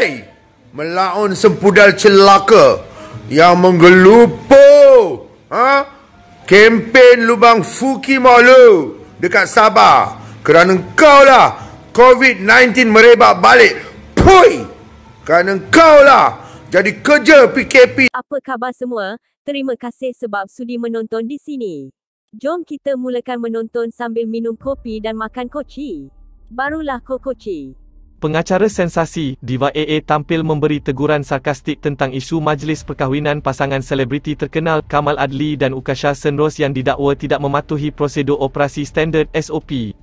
Hey! Melaun sempudal celaka yang menggelupo. Ha? Kempen lubang Fuki Malu dekat Sabah. Kerana kau lah COVID-19 merebak balik. Pui! Kerana kau lah jadi kerja PKP. Apa khabar semua? Terima kasih sebab sudi menonton di sini. Jom kita mulakan menonton sambil minum kopi dan makan koci. Barulah kokoci. Pengacara sensasi, Diva AA tampil memberi teguran sarkastik tentang isu majlis perkahwinan pasangan selebriti terkenal Kamal Adli dan Ukasha Senros yang didakwa tidak mematuhi prosedur operasi standard SOP.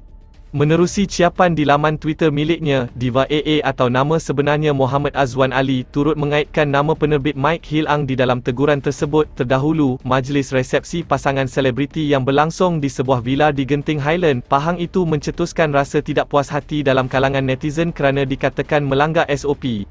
Menerusi ciapan di laman Twitter miliknya, Diva AA atau nama sebenarnya Muhammad Azwan Ali turut mengaitkan nama penerbit Mike Hill Ang di dalam teguran tersebut. Terdahulu, majlis resepsi pasangan selebriti yang berlangsung di sebuah villa di Genting Highland, Pahang itu mencetuskan rasa tidak puas hati dalam kalangan netizen kerana dikatakan melanggar SOP.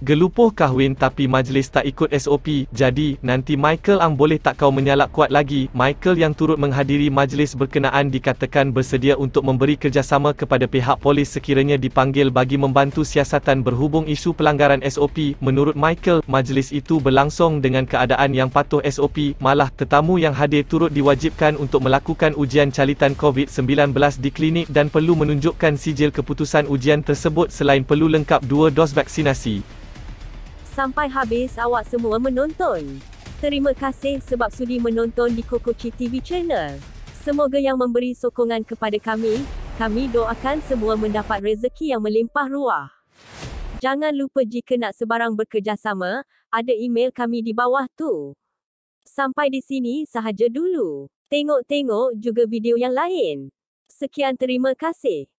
Gelupoh kahwin tapi majlis tak ikut SOP, jadi, nanti Michael Ang boleh tak kau menyalak kuat lagi. Michael yang turut menghadiri majlis berkenaan dikatakan bersedia untuk memberi kerjasama kepada pihak polis sekiranya dipanggil bagi membantu siasatan berhubung isu pelanggaran SOP. Menurut Michael, majlis itu berlangsung dengan keadaan yang patuh SOP, malah tetamu yang hadir turut diwajibkan untuk melakukan ujian calitan COVID-19 di klinik dan perlu menunjukkan sijil keputusan ujian tersebut selain perlu lengkap dua dos vaksinasi sampai habis awak semua menonton. Terima kasih sebab sudi menonton di Kokochi TV Channel. Semoga yang memberi sokongan kepada kami, kami doakan semua mendapat rezeki yang melimpah ruah. Jangan lupa jika nak sebarang bekerjasama, ada email kami di bawah tu. Sampai di sini sahaja dulu. Tengok-tengok juga video yang lain. Sekian terima kasih.